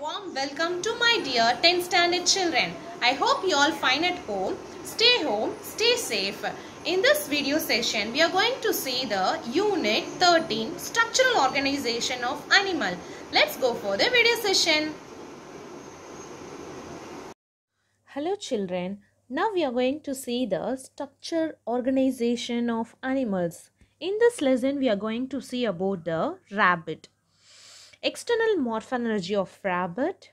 warm welcome to my dear 10th standard children. I hope you all fine at home. Stay home, stay safe. In this video session, we are going to see the Unit 13 Structural Organization of Animal. Let's go for the video session. Hello children. Now we are going to see the structure organization of animals. In this lesson, we are going to see about the rabbit external morphology of rabbit,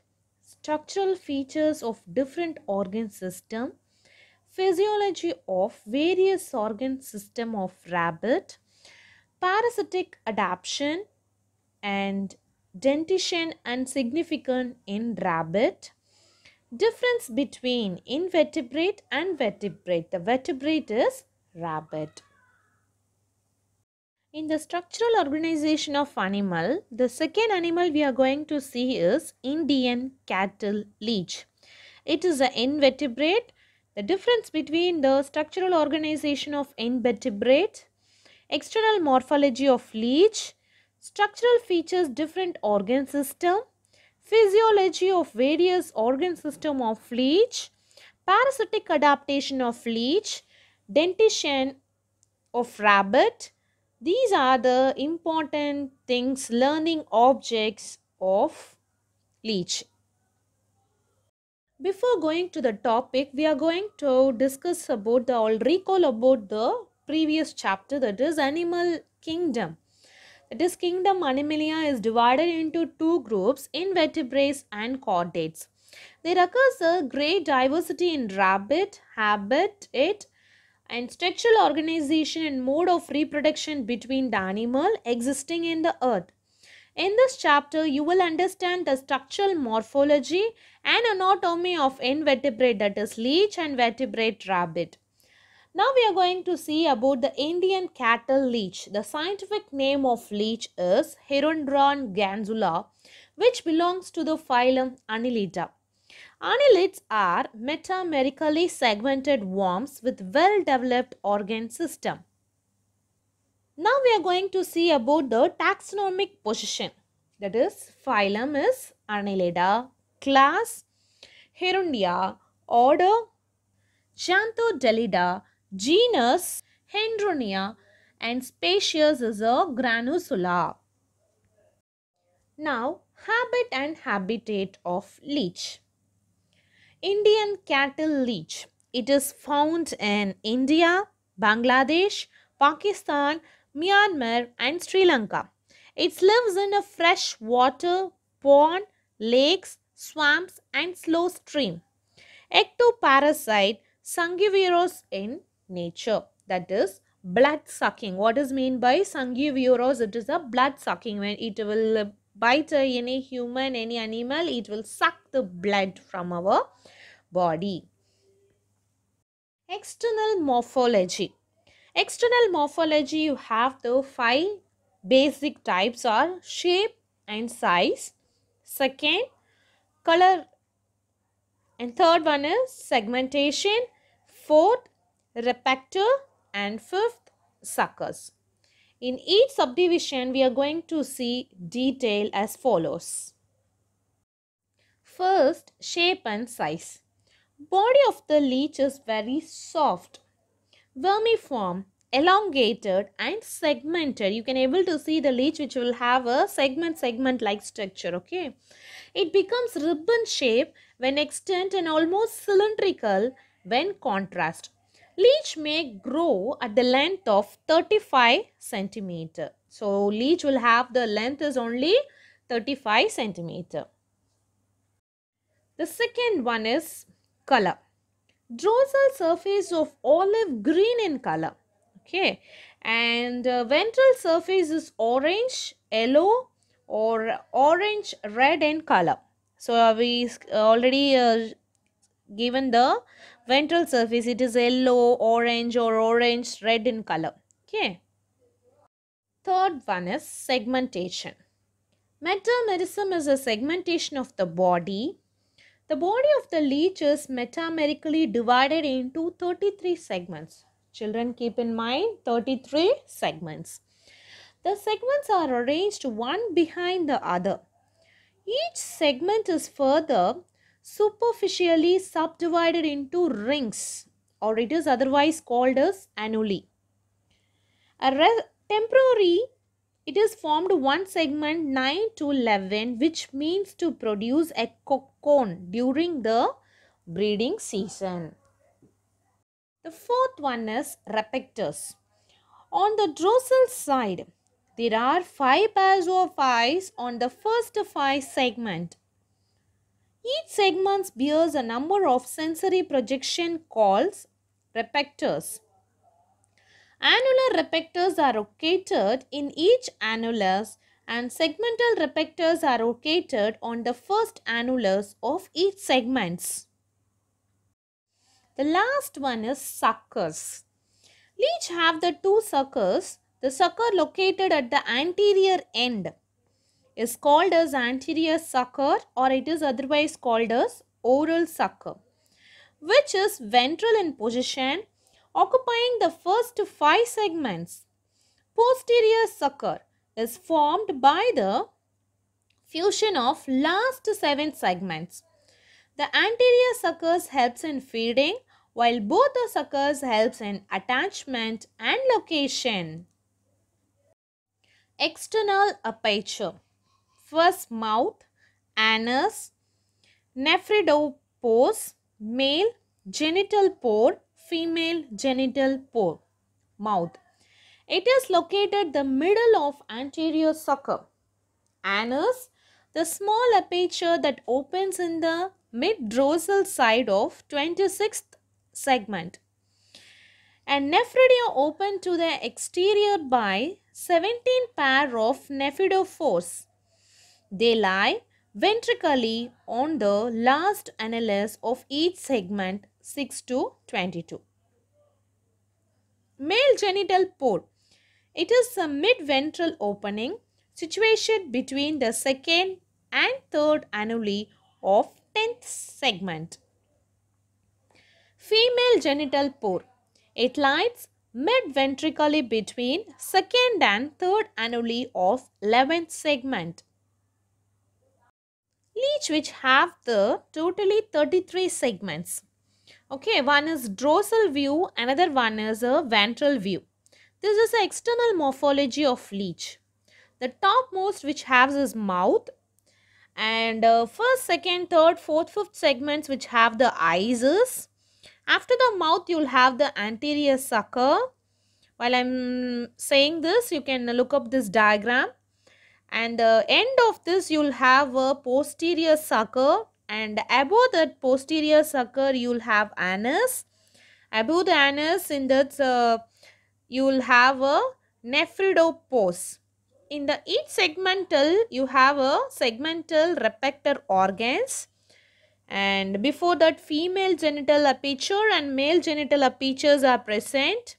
structural features of different organ system, physiology of various organ system of rabbit, parasitic adaptation and dentition and significant in rabbit, difference between invertebrate and vertebrate. The vertebrate is rabbit. In the structural organization of animal, the second animal we are going to see is Indian cattle leech. It is an invertebrate. The difference between the structural organization of invertebrate, external morphology of leech, structural features different organ system, physiology of various organ system of leech, parasitic adaptation of leech, dentition of rabbit, these are the important things, learning objects of leech. Before going to the topic, we are going to discuss about the, old recall about the previous chapter that is animal kingdom. This kingdom Animalia is divided into two groups, invertebrates and chordates. There occurs a great diversity in rabbit, habit, it and structural organization and mode of reproduction between the animal existing in the earth. In this chapter, you will understand the structural morphology and anatomy of invertebrate that is leech and vertebrate rabbit. Now we are going to see about the Indian cattle leech. The scientific name of leech is Herondron ganzula which belongs to the phylum Annelida. Annelids are metamerically segmented worms with well-developed organ system. Now we are going to see about the taxonomic position. That is, phylum is Annelida, class Herundia, order Xanthodelida, genus Hendronia and species is a Granusula. Now, habit and habitat of leech. Indian cattle leech. It is found in India, Bangladesh, Pakistan, Myanmar and Sri Lanka. It lives in a fresh water, pond, lakes, swamps and slow stream. Ectoparasite sanguivirus in nature that is blood sucking. What is meant by sanguivirus? It is a blood sucking when it will bite any human, any animal, it will suck the blood from our body. External morphology. External morphology you have the five basic types are shape and size. Second, color. And third one is segmentation. Fourth, repector. And fifth, suckers. In each subdivision, we are going to see detail as follows. First, shape and size. Body of the leech is very soft, vermiform, elongated and segmented. You can able to see the leech which will have a segment segment like structure. Okay. It becomes ribbon shape when extant and almost cylindrical when contrast. Leech may grow at the length of 35 centimeter. So leech will have the length is only 35 centimeter. The second one is color. Dorsal surface of olive green in color. Okay. And uh, ventral surface is orange, yellow or orange red in color. So uh, we uh, already uh, given the ventral surface. It is yellow, orange or orange red in color. Okay. Third one is segmentation. Metamerism is a segmentation of the body the body of the leech is metamerically divided into 33 segments. Children keep in mind 33 segments. The segments are arranged one behind the other. Each segment is further superficially subdivided into rings or it is otherwise called as annuli. A temporary it is formed one segment 9 to 11 which means to produce a cocoon during the breeding season. The fourth one is Repectus. On the dorsal side, there are five pairs of eyes on the first five segment. Each segment bears a number of sensory projection calls repectors. Annular repectors are located in each annulus and segmental repectors are located on the first annulus of each segments. The last one is suckers. Leech have the two suckers. The sucker located at the anterior end is called as anterior sucker or it is otherwise called as oral sucker which is ventral in position occupying the first five segments. Posterior sucker is formed by the fusion of last seven segments. The anterior suckers helps in feeding while both the suckers helps in attachment and location. External aperture. First mouth, anus, nephridopose, male, genital pore female genital pore, mouth. It is located the middle of anterior sucker. Anus, the small aperture that opens in the mid-drosal side of 26th segment. And nephridia open to the exterior by 17 pair of nephidophores. They lie ventrically on the last annulus of each segment 6 to 22. Male genital pore, It is a mid-ventral opening situated between the second and third annuli of 10th segment. Female genital pore. It lies mid-ventrically between second and third annuli of 11th segment each which have the totally 33 segments. Okay, one is dorsal view, another one is a ventral view. This is the external morphology of leech. The topmost which has is mouth and uh, first, second, third, fourth, fifth segments which have the eyes is. After the mouth, you'll have the anterior sucker. While I'm saying this, you can look up this diagram and the end of this you'll have a posterior sucker and above that posterior sucker you'll have anus above the anus in that uh, you'll have a nephridopause in the each segmental you have a segmental repector organs and before that female genital aperture and male genital apertures are present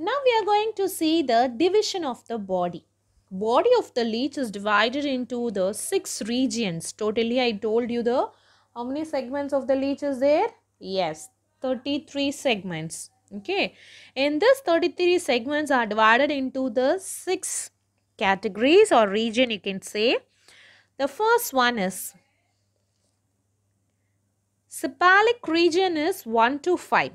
now we are going to see the division of the body. Body of the leech is divided into the six regions. Totally I told you the how many segments of the leech is there? Yes, 33 segments. Okay. in this 33 segments are divided into the six categories or region you can say. The first one is cephalic region is 1 to 5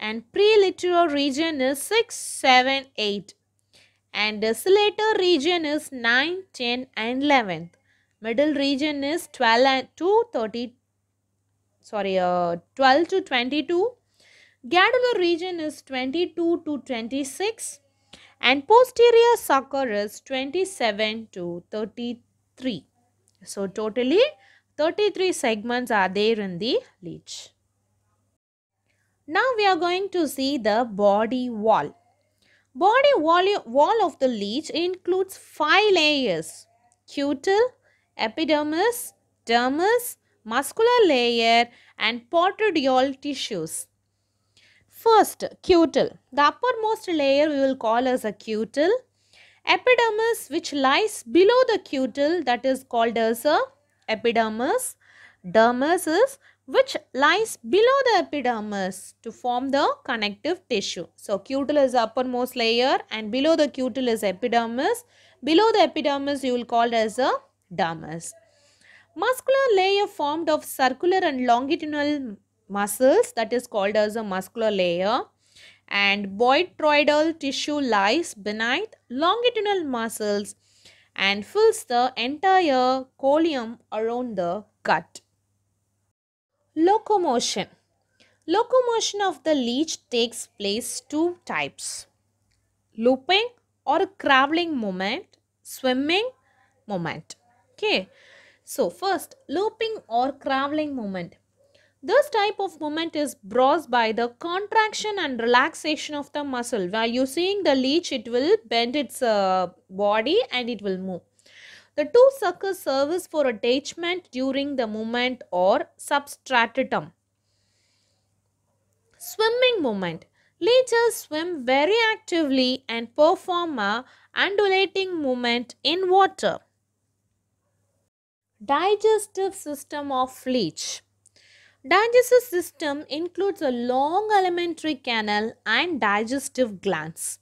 and preliteral region is 6, 7, 8 and desolator region is 9, 10 and 11th. Middle region is 12 and 2, 30, sorry, uh, 12 to 22. Gadular region is 22 to 26 and posterior sucker is 27 to 33. So totally 33 segments are there in the leech. Now we are going to see the body wall. Body wall of the leech includes five layers. cuticle, epidermis, dermis, muscular layer and portodiol tissues. First, cuticle. The uppermost layer we will call as a cuticle. Epidermis which lies below the cuticle, that is called as a epidermis. Dermis is which lies below the epidermis to form the connective tissue. So cutil is uppermost layer and below the cutil is epidermis. Below the epidermis you will call as a dermis. Muscular layer formed of circular and longitudinal muscles that is called as a muscular layer and boitroidal tissue lies beneath longitudinal muscles and fills the entire column around the gut. Locomotion. Locomotion of the leech takes place two types. Looping or crawling movement, swimming movement. Okay. So first, looping or crawling movement. This type of movement is brought by the contraction and relaxation of the muscle. While using the leech, it will bend its uh, body and it will move. The two suckers service for attachment during the movement or substratum. Swimming movement. Leeches swim very actively and perform a undulating movement in water. Digestive system of leech. Digestive system includes a long alimentary canal and digestive glands.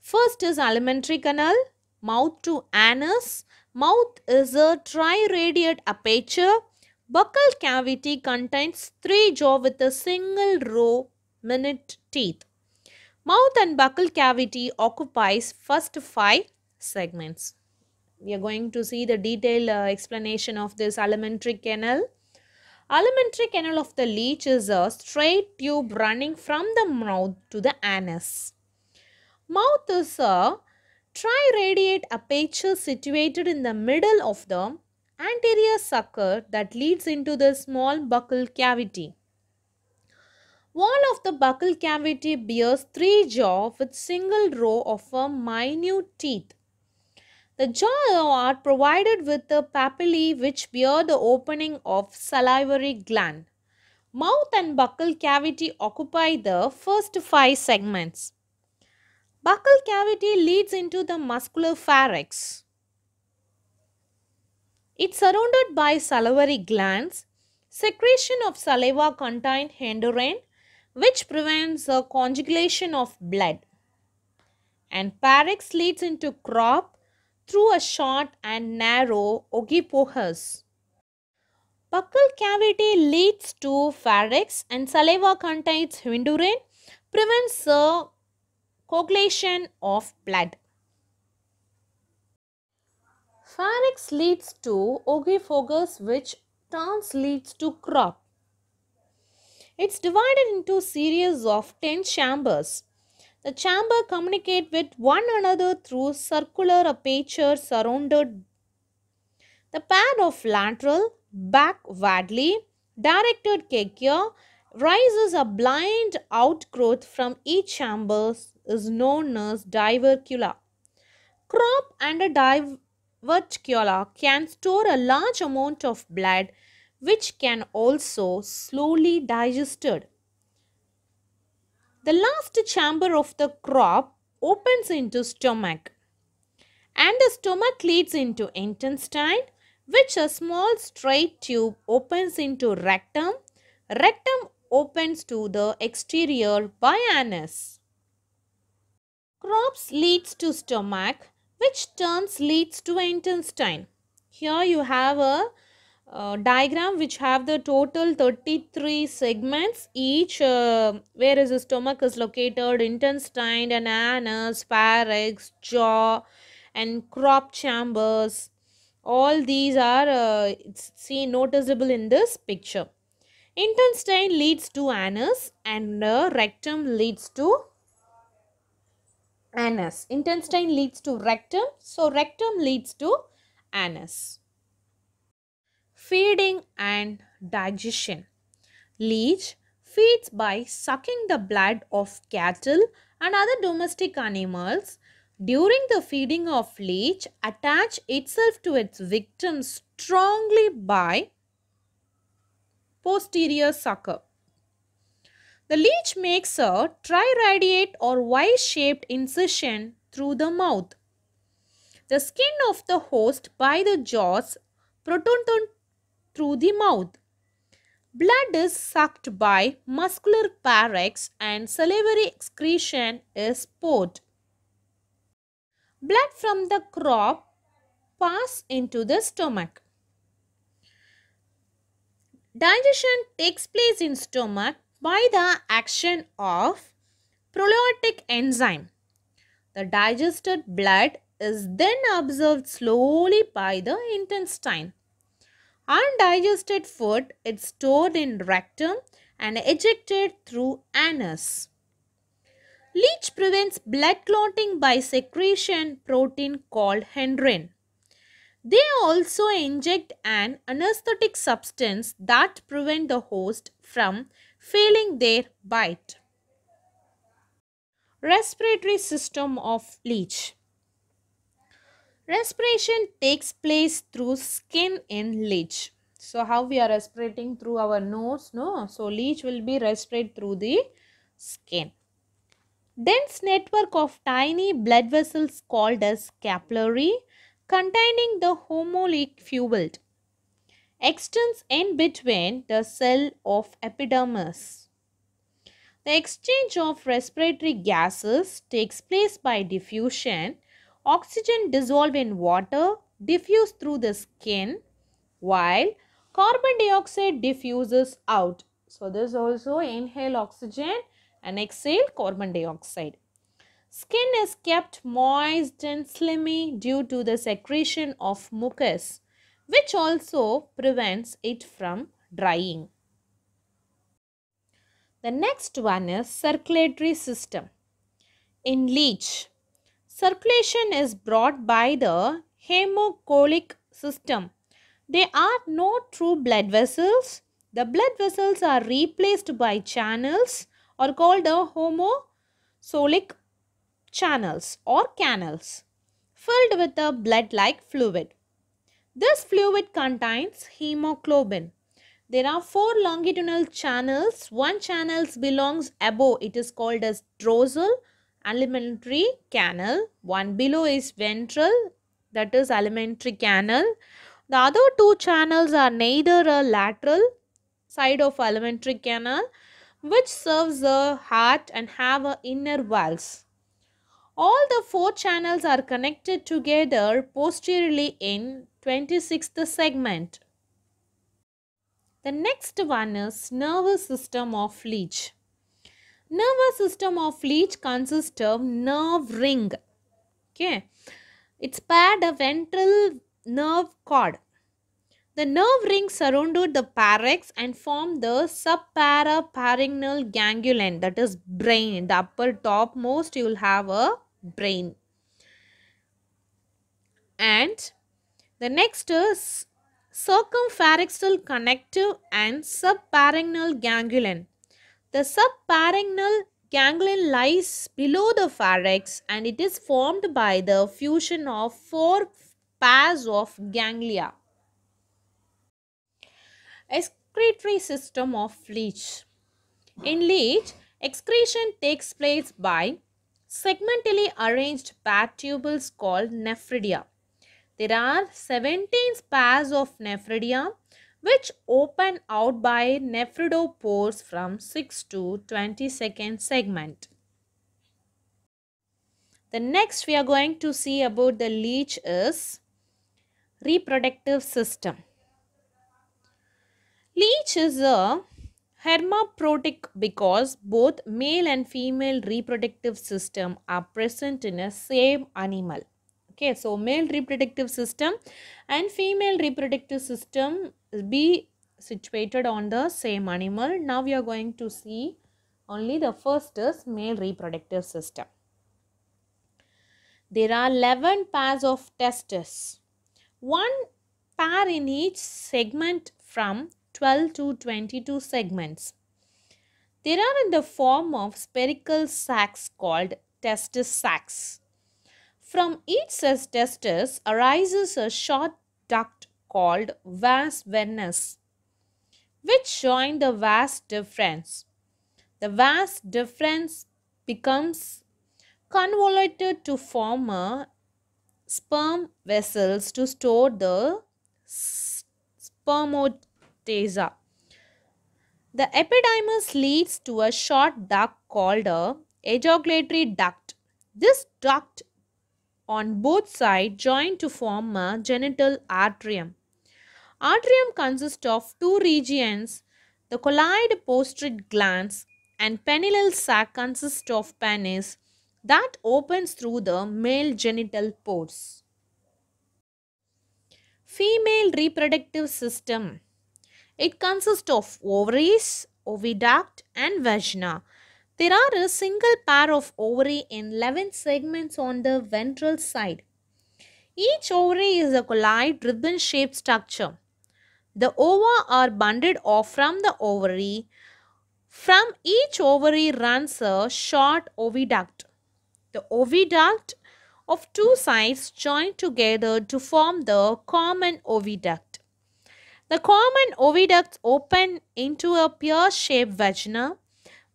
First is alimentary canal, mouth to anus Mouth is a triradiate aperture. Buccal cavity contains three jaw with a single row minute teeth. Mouth and buccal cavity occupies first five segments. We are going to see the detailed uh, explanation of this alimentary canal. Alimentary canal of the leech is a straight tube running from the mouth to the anus. Mouth is a Triradiate aperture situated in the middle of the anterior sucker that leads into the small buccal cavity. Wall of the buccal cavity bears three jaw with single row of a minute teeth. The jaw are provided with the papillae which bear the opening of salivary gland. Mouth and buccal cavity occupy the first five segments. Buccal cavity leads into the muscular pharynx. It's surrounded by salivary glands. Secretion of saliva contains hendorin which prevents the conjugation of blood. And pharynx leads into crop through a short and narrow ogipohus. Buccal cavity leads to pharynx and saliva contains hendorin prevents the coagulation of blood. Pharynx leads to ogiphagous which turns leads to crop. It's divided into series of 10 chambers. The chamber communicate with one another through circular aperture surrounded the pad of lateral, back wadley, directed cachea rises a blind outgrowth from each chambers is known as divercula. Crop and a diverticula can store a large amount of blood which can also slowly digested. The last chamber of the crop opens into stomach and the stomach leads into intestine which a small straight tube opens into rectum. Rectum opens to the exterior by anus. Crops leads to stomach which turns leads to intestine. Here you have a uh, diagram which have the total 33 segments each uh, where is the stomach is located intestine and anus pharynx jaw and crop chambers all these are uh, see noticeable in this picture Intestine leads to anus and uh, rectum leads to anus. Intestine leads to rectum. So, rectum leads to anus. Feeding and digestion. Leech feeds by sucking the blood of cattle and other domestic animals. During the feeding of leech, attach itself to its victim strongly by posterior sucker. The leech makes a triradiate or Y-shaped incision through the mouth. The skin of the host by the jaws protruded through the mouth. Blood is sucked by muscular parex and salivary excretion is poured. Blood from the crop pass into the stomach. Digestion takes place in stomach by the action of proteolytic enzyme. The digested blood is then absorbed slowly by the intestine. Undigested food is stored in rectum and ejected through anus. Leech prevents blood clotting by secretion protein called hendrin. They also inject an anesthetic substance that prevent the host from feeling their bite. Respiratory system of leech. Respiration takes place through skin in leech. So how we are respirating through our nose, no? So leech will be respirate through the skin. Dense network of tiny blood vessels called as capillary containing the homolecules extends in between the cell of epidermis. The exchange of respiratory gases takes place by diffusion. Oxygen dissolved in water diffused through the skin while carbon dioxide diffuses out. So, this also inhale oxygen and exhale carbon dioxide. Skin is kept moist and slimy due to the secretion of mucus, which also prevents it from drying. The next one is circulatory system. In leech, circulation is brought by the hemocoelic system. They are no true blood vessels. The blood vessels are replaced by channels or called the homosolic channels or canals filled with a blood-like fluid. This fluid contains hemoglobin. There are four longitudinal channels. One channel belongs above. It is called as dorsal alimentary canal. One below is ventral. That is alimentary canal. The other two channels are neither a lateral side of alimentary canal which serves the heart and have a inner valves. All the four channels are connected together posteriorly in 26th segment. The next one is nervous system of leech. Nervous system of leech consists of nerve ring. Okay. It's paired a ventral nerve cord. The nerve ring surrounded the parex and form the subparapharyngeal ganglion that is brain. In the upper topmost you will have a brain and the next is circumpharynxal connective and subparietal ganglion. The subparietal ganglion lies below the pharynx and it is formed by the fusion of four pairs of ganglia. Excretory system of leech. In leech, excretion takes place by segmentally arranged bat tubules called nephridia. There are 17 pairs of nephridia which open out by nephridopores from 6 to 22nd segment. The next we are going to see about the leech is reproductive system. Leech is a hermaphroditic because both male and female reproductive system are present in a same animal okay so male reproductive system and female reproductive system be situated on the same animal now we are going to see only the first is male reproductive system there are 11 pairs of testes one pair in each segment from 12 to 22 segments. They are in the form of spherical sacs called testis sacs. From each such testis arises a short duct called vas venus, which join the vas deferens. The vas deferens becomes convoluted to form a sperm vessels to store the spermod the epididymis leads to a short duct called a ejaculatory duct. This duct on both sides join to form a genital atrium. Atrium consists of two regions, the colloid posterior glands and penile sac consists of penis that opens through the male genital pores. Female reproductive system it consists of ovaries, oviduct and vagina. There are a single pair of ovary in 11 segments on the ventral side. Each ovary is a colloid ribbon-shaped structure. The ova are bundled off from the ovary. From each ovary runs a short oviduct. The oviduct of two sides join together to form the common oviduct. The common oviducts open into a pear-shaped vagina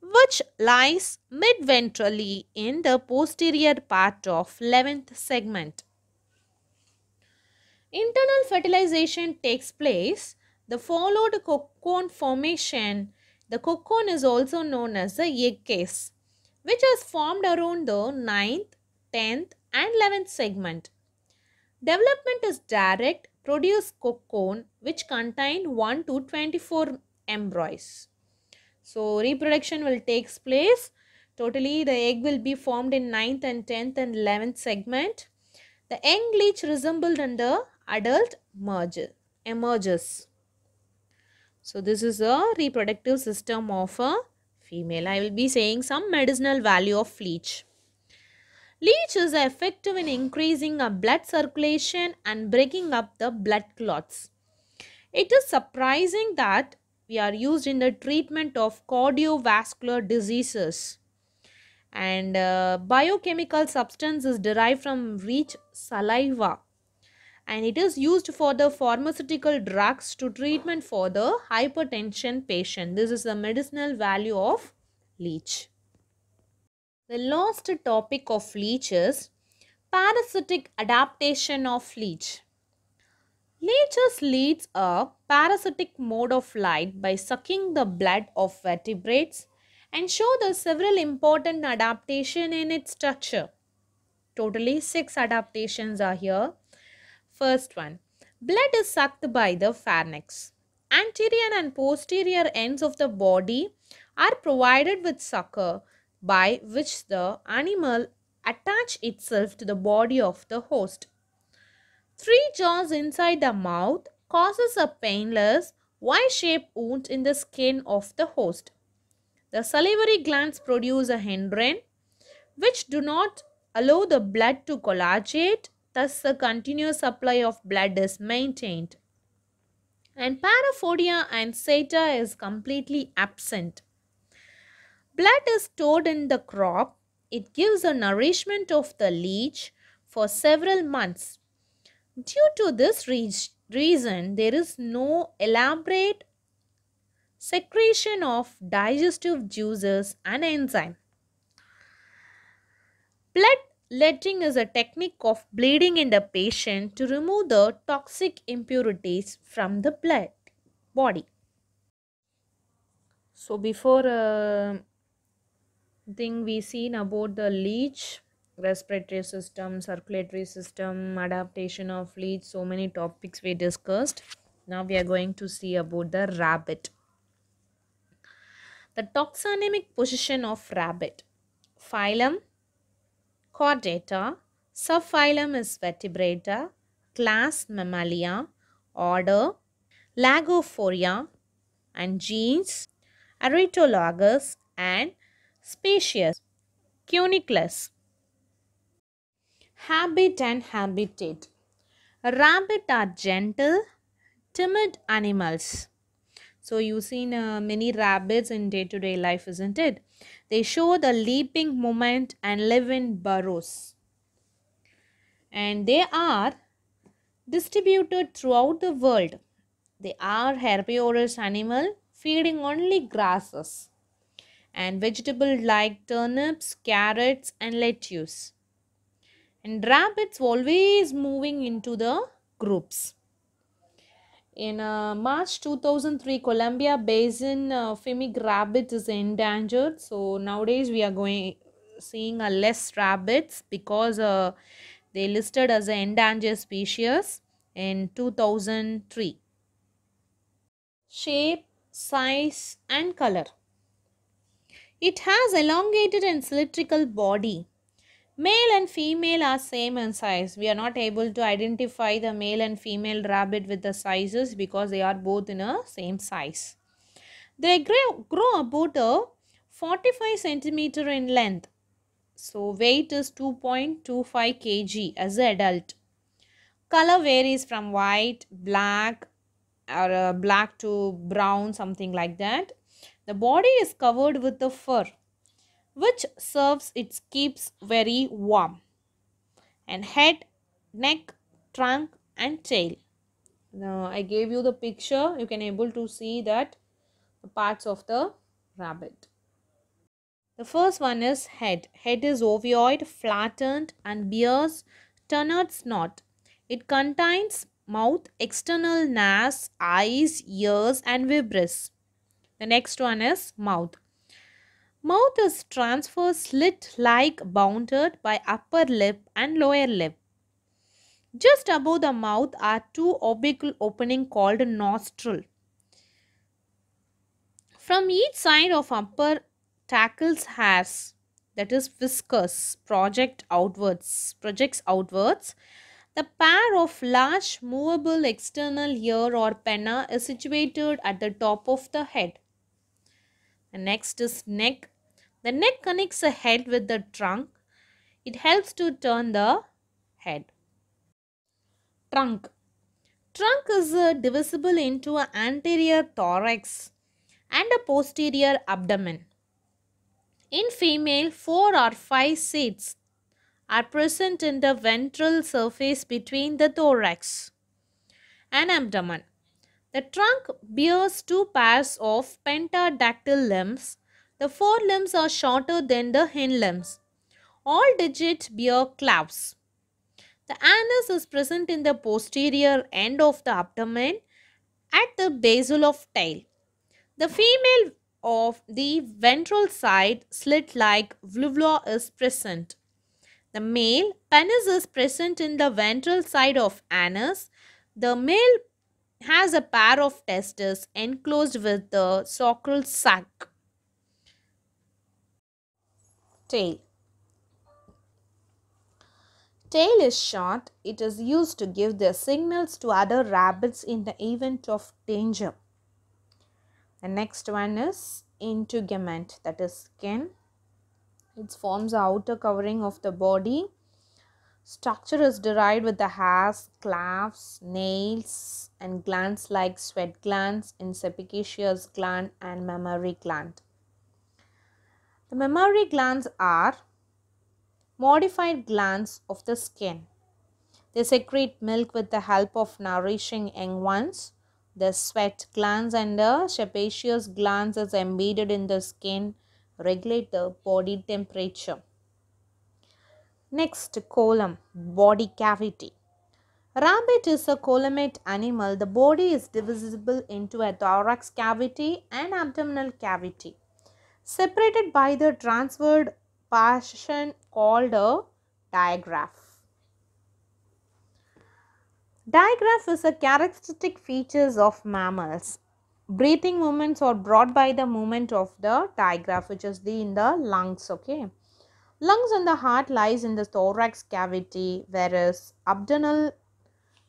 which lies midventrally in the posterior part of 11th segment. Internal fertilization takes place. The followed cocoon formation, the cocoon is also known as the egg case, which is formed around the 9th, 10th and 11th segment. Development is direct produce cocoon which contain 1 to 24 embryos. So reproduction will takes place. Totally the egg will be formed in 9th and 10th and 11th segment. The young leech resembled in the adult merge, emerges. So this is a reproductive system of a female. I will be saying some medicinal value of leech. Leech is effective in increasing our blood circulation and breaking up the blood clots. It is surprising that we are used in the treatment of cardiovascular diseases. And uh, biochemical substance is derived from leech saliva. And it is used for the pharmaceutical drugs to treatment for the hypertension patient. This is the medicinal value of leech. The last topic of leeches, parasitic adaptation of leech. Leeches leads a parasitic mode of life by sucking the blood of vertebrates and show the several important adaptation in its structure. Totally six adaptations are here. First one, blood is sucked by the pharynx. Anterior and posterior ends of the body are provided with sucker by which the animal attach itself to the body of the host. Three jaws inside the mouth causes a painless Y-shaped wound in the skin of the host. The salivary glands produce a hindrance which do not allow the blood to coagulate thus the continuous supply of blood is maintained. And paraphodia and sata is completely absent. Blood is stored in the crop. It gives a nourishment of the leech for several months. Due to this re reason, there is no elaborate secretion of digestive juices and enzyme. Blood letting is a technique of bleeding in the patient to remove the toxic impurities from the blood body. So before uh, thing we seen about the leech respiratory system circulatory system adaptation of leech so many topics we discussed now we are going to see about the rabbit the taxonomic position of rabbit phylum chordata subphylum is vertebrata class mammalia order lagophoria and genes Aretologus and spacious, cuniculus. Habit and habitat. Rabbit are gentle, timid animals. So you've seen uh, many rabbits in day-to-day -day life, isn't it? They show the leaping movement and live in burrows. And they are distributed throughout the world. They are herbivorous animal feeding only grasses and vegetable like turnips, carrots and lettuce. And rabbits always moving into the groups. In uh, March 2003, Columbia Basin uh, Femic rabbit is endangered. So nowadays we are going seeing a uh, less rabbits because uh, they listed as an endangered species in 2003. Shape, size and color. It has elongated and cylindrical body. Male and female are same in size. We are not able to identify the male and female rabbit with the sizes because they are both in a same size. They grow, grow about a 45 centimeter in length. So weight is 2.25 kg as an adult. Color varies from white, black or uh, black to brown something like that. The body is covered with a fur which serves its keeps very warm and head, neck, trunk and tail. Now I gave you the picture you can able to see that parts of the rabbit. The first one is head. Head is ovoid, flattened and bears Turnard snout. It contains mouth, external nas, eyes, ears and vibris. The next one is mouth. Mouth is transverse slit like bounded by upper lip and lower lip. Just above the mouth are two orbital opening called nostril. From each side of upper tackles hairs that is whiskers project outwards projects outwards the pair of large movable external ear or pinna is situated at the top of the head and next is neck. The neck connects the head with the trunk. It helps to turn the head. Trunk. Trunk is uh, divisible into an anterior thorax and a posterior abdomen. In female, 4 or 5 seeds are present in the ventral surface between the thorax and abdomen. The trunk bears two pairs of pentadactyl limbs. The forelimbs are shorter than the hind limbs. All digits bear claws. The anus is present in the posterior end of the abdomen at the basal of tail. The female of the ventral side slit-like vulva is present. The male penis is present in the ventral side of anus. The male has a pair of testes enclosed with the sacral sac. Tail Tail is short. It is used to give the signals to other rabbits in the event of danger. The next one is integument that is skin. It forms the outer covering of the body Structure is derived with the hairs, clasps, nails and glands like sweat glands, in sebaceous gland and mammary gland. The mammary glands are modified glands of the skin. They secrete milk with the help of nourishing young ones. The sweat glands and the sebaceous glands is embedded in the skin regulate the body temperature. Next column body cavity. Rabbit is a collimate animal. The body is divisible into a thorax cavity and abdominal cavity. Separated by the transverse portion called a diaphragm. Diaphragm is a characteristic features of mammals. Breathing movements are brought by the movement of the diaphragm, which is the in the lungs okay. Lungs and the heart lies in the thorax cavity, whereas abdominal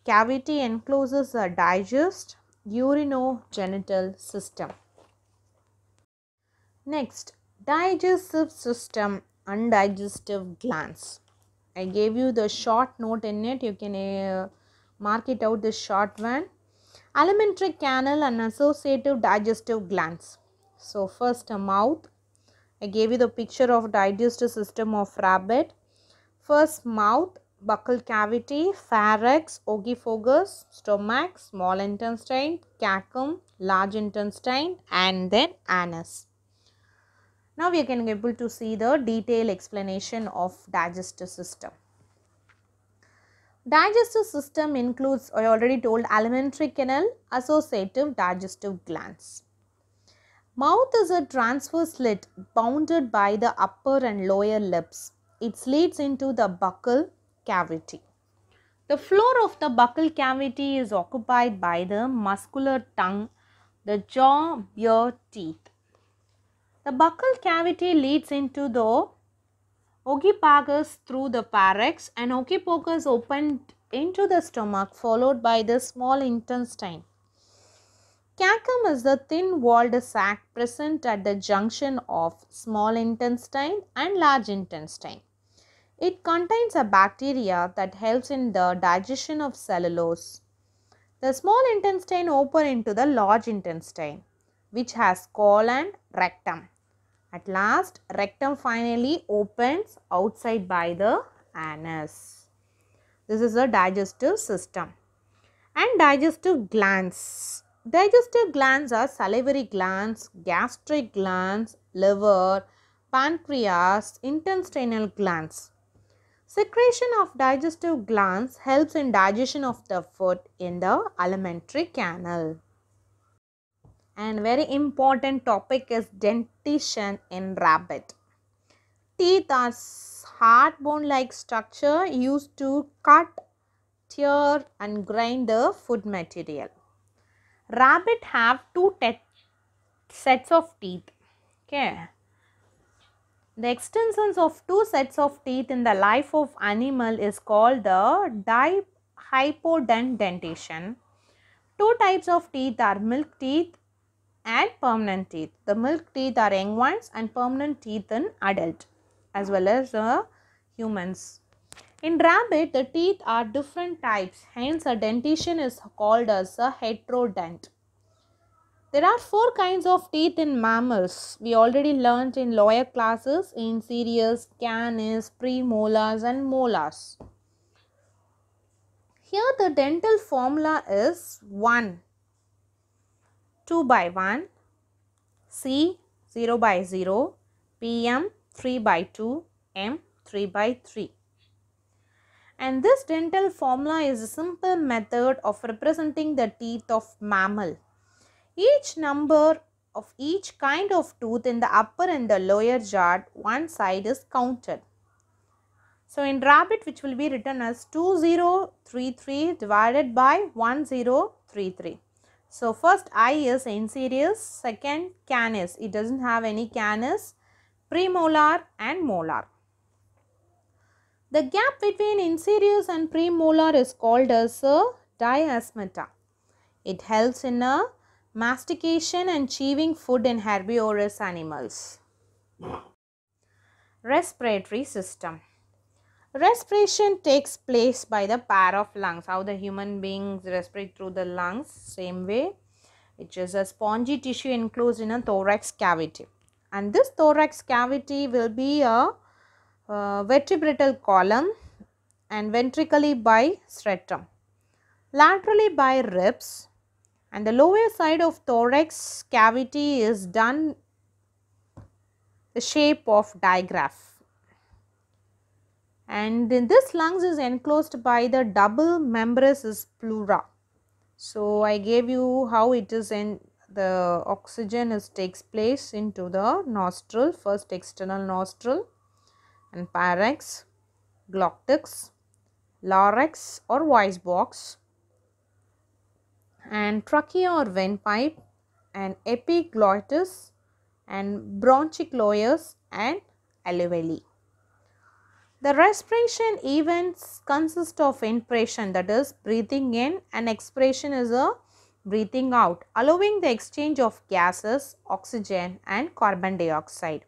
cavity encloses the digest, urinogenital genital system. Next, digestive system undigestive glands. I gave you the short note in it. You can uh, mark it out this short one. Alimentary canal and associative digestive glands. So first a mouth, I gave you the picture of digestive system of rabbit. First mouth, buccal cavity, pharynx, oesophagus, stomach, small intestine, cacum, large intestine and then anus. Now we can able to see the detailed explanation of digestive system. Digestive system includes, I already told, alimentary canal, associative digestive glands. Mouth is a transverse slit bounded by the upper and lower lips. It leads into the buccal cavity. The floor of the buccal cavity is occupied by the muscular tongue, the jaw, ear, teeth. The buccal cavity leads into the occiphagus through the pharynx, and occiphagus opened into the stomach followed by the small intestine. Cacum is a thin-walled sac present at the junction of small intestine and large intestine. It contains a bacteria that helps in the digestion of cellulose. The small intestine opens into the large intestine which has colon and rectum. At last, rectum finally opens outside by the anus. This is the digestive system. And digestive glands digestive glands are salivary glands, gastric glands, liver, pancreas, intestinal glands. Secretion of digestive glands helps in digestion of the food in the alimentary canal. And very important topic is dentition in rabbit. Teeth are hard bone like structure used to cut, tear and grind the food material. Rabbit have two sets of teeth. Okay. The extensions of two sets of teeth in the life of animal is called the hypodont dentation. Two types of teeth are milk teeth and permanent teeth. The milk teeth are young ones and permanent teeth in adult as well as the humans. In rabbit, the teeth are different types, hence a dentition is called as a heterodont. There are four kinds of teeth in mammals. We already learnt in lower classes in series, canis, premolars and molars. Here the dental formula is 1, 2 by 1, C 0 by 0, PM 3 by 2, M 3 by 3. And this dental formula is a simple method of representing the teeth of mammal. Each number of each kind of tooth in the upper and the lower jaw, one side is counted. So in rabbit which will be written as 2033 divided by 1033. So first I is incisors. second canis. It doesn't have any canis, premolar and molar. The gap between inserius and premolar is called as a diasmata. It helps in a mastication and chewing food in herbivorous animals. Respiratory system. Respiration takes place by the pair of lungs. How the human beings respirate through the lungs, same way. It is a spongy tissue enclosed in a thorax cavity. And this thorax cavity will be a uh, column and ventrically by stratum. Laterally by ribs and the lower side of thorax cavity is done the shape of digraph. And in this lungs is enclosed by the double membranous pleura. So, I gave you how it is in the oxygen is takes place into the nostril, first external nostril and Pyrex, Gloctix, Larynx or voice box and trachea or windpipe, pipe and epiglottis and layers, and alveoli. The respiration events consist of inspiration that is breathing in and expiration is a breathing out allowing the exchange of gases, oxygen and carbon dioxide.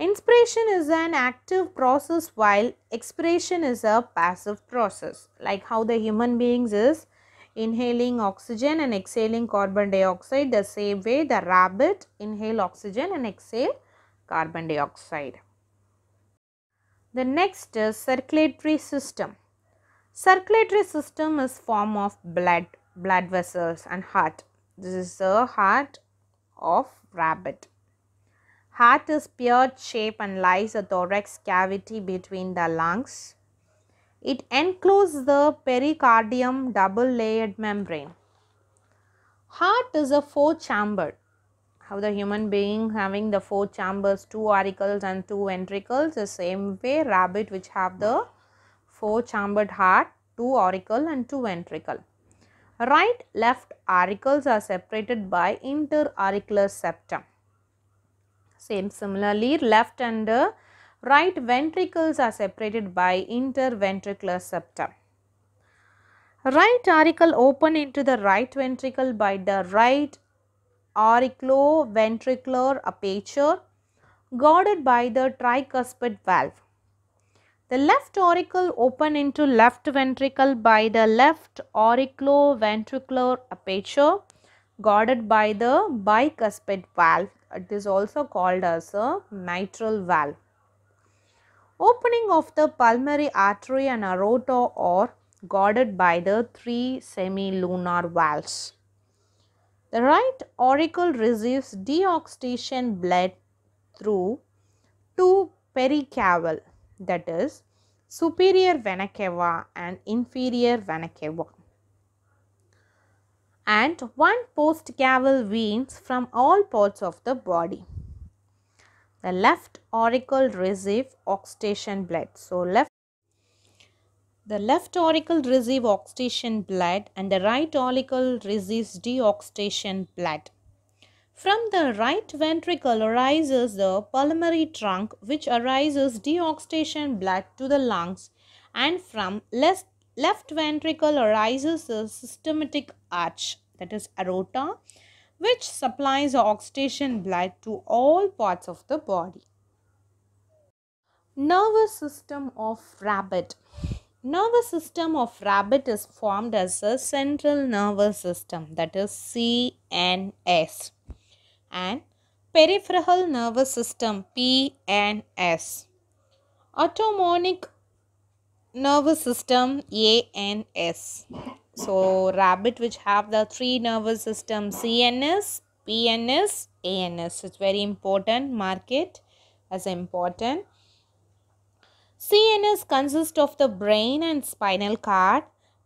Inspiration is an active process while expiration is a passive process like how the human beings is inhaling oxygen and exhaling carbon dioxide the same way the rabbit inhale oxygen and exhale carbon dioxide. The next is circulatory system. Circulatory system is form of blood, blood vessels and heart. This is the heart of rabbit. Heart is pear shape and lies in the thorax cavity between the lungs. It encloses the pericardium double layered membrane. Heart is a four chambered. How the human being having the four chambers, two auricles and two ventricles, the same way rabbit which have the four chambered heart, two auricle and two ventricle. Right left auricles are separated by interauricular septum. Same similarly, left and uh, right ventricles are separated by interventricular septum. Right auricle open into the right ventricle by the right auriculoventricular aperture guarded by the tricuspid valve. The left auricle open into left ventricle by the left auriculoventricular aperture guarded by the bicuspid valve it is also called as a mitral valve. Opening of the pulmonary artery and aorta are guarded by the three semilunar valves. The right auricle receives deoxygenation blood through two pericaval that is superior vena cava and inferior vena cava and one post caval veins from all parts of the body. The left auricle receives oxidation blood. So left the left auricle receives oxidation blood and the right auricle receives deoxidation blood. From the right ventricle arises the pulmonary trunk which arises deoxidation blood to the lungs and from left left ventricle arises the systematic arch that is aorta which supplies oxygen blood to all parts of the body. Nervous system of rabbit. Nervous system of rabbit is formed as a central nervous system that is CNS and peripheral nervous system PNS. Autonomic nervous system A and S. So rabbit which have the three nervous system CNS, PNS, ANS. It's very important. Mark it as important. CNS consists of the brain and spinal cord.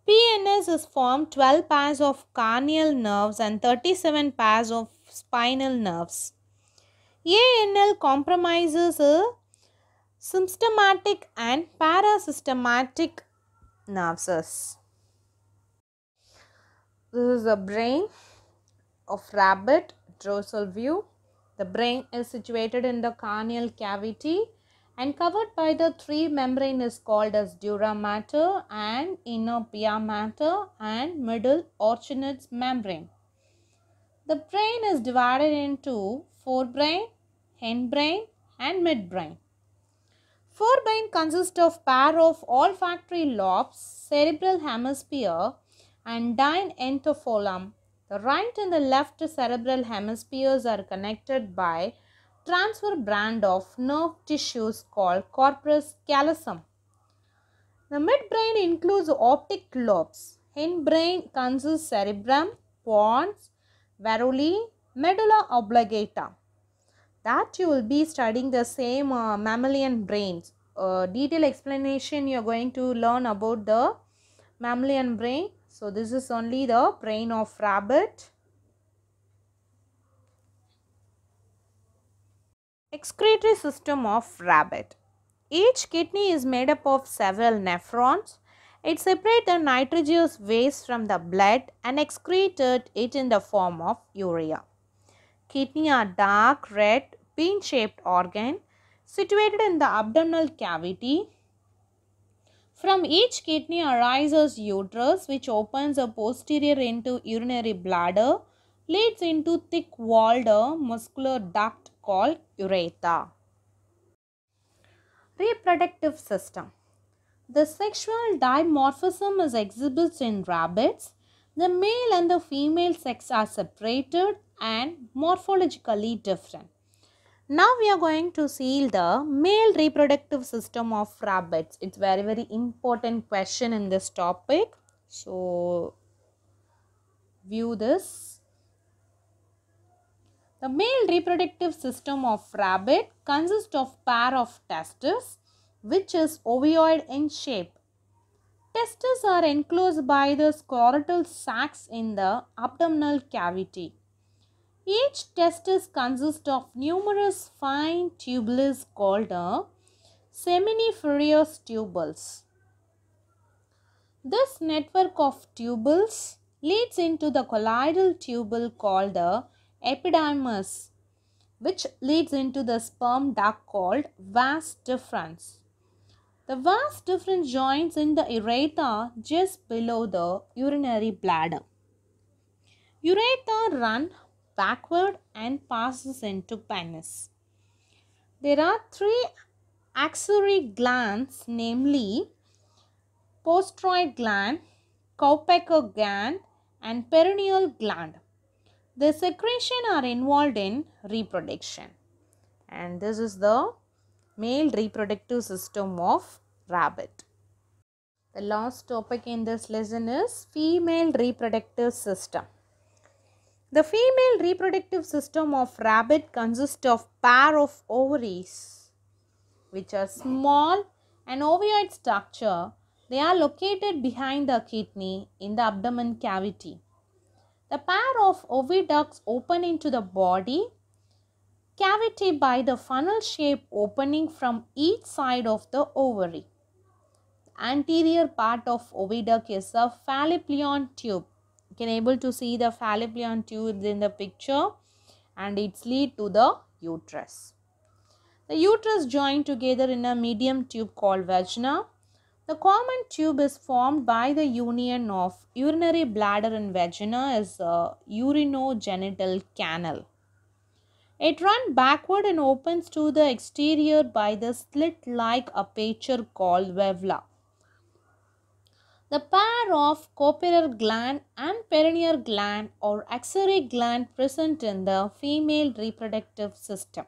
PNS is formed 12 pairs of cranial nerves and 37 pairs of spinal nerves. ANL compromises a uh, systematic and parasystematic nerve cells. This is the brain of rabbit dorsal view. The brain is situated in the cranial cavity and covered by the three membrane is called as dura mater and inner pia mater and middle Orchinid's membrane. The brain is divided into forebrain, hindbrain and midbrain. Forebrain consists of pair of olfactory lobes, cerebral hemisphere and dine The right and the left cerebral hemispheres are connected by transfer band of nerve tissues called corpus callosum. The midbrain includes optic lobes. Hindbrain consists cerebrum, pons, veruli, medulla oblongata that you will be studying the same uh, mammalian brains. Uh, detailed explanation you are going to learn about the mammalian brain. So, this is only the brain of rabbit. Excretory system of rabbit. Each kidney is made up of several nephrons. It separates the nitrogenous waste from the blood and excretes it in the form of urea. Kidney are dark red pin shaped organ situated in the abdominal cavity. From each kidney arises uterus which opens a posterior into urinary bladder leads into thick walled muscular duct called urethra. Reproductive system. The sexual dimorphism is exhibited in rabbits the male and the female sex are separated and morphologically different. Now we are going to see the male reproductive system of rabbits. It's very very important question in this topic. So view this. The male reproductive system of rabbit consists of pair of testes which is ovoid in shape Testes are enclosed by the scrotal sacs in the abdominal cavity. Each testis consists of numerous fine tubules called the uh, seminiferous tubules. This network of tubules leads into the colloidal tubule called the uh, epididymis, which leads into the sperm duct called vas deferens. The vast different joints in the urethra just below the urinary bladder. Urethra run backward and passes into penis. There are three axillary glands namely postroid gland, Cowpecker gland and perineal gland. The secretion are involved in reproduction. And this is the male reproductive system of rabbit. The last topic in this lesson is female reproductive system. The female reproductive system of rabbit consists of pair of ovaries which are small and ovoid structure. They are located behind the kidney in the abdomen cavity. The pair of oviducts open into the body cavity by the funnel shape opening from each side of the ovary. Anterior part of oviduct is a fallopian tube. You can able to see the fallopian tubes in the picture and it's lead to the uterus. The uterus joined together in a medium tube called vagina. The common tube is formed by the union of urinary bladder and vagina as a urinogenital canal. It runs backward and opens to the exterior by the slit-like aperture called valvula. The pair of copilar gland and perineal gland or axillary gland present in the female reproductive system.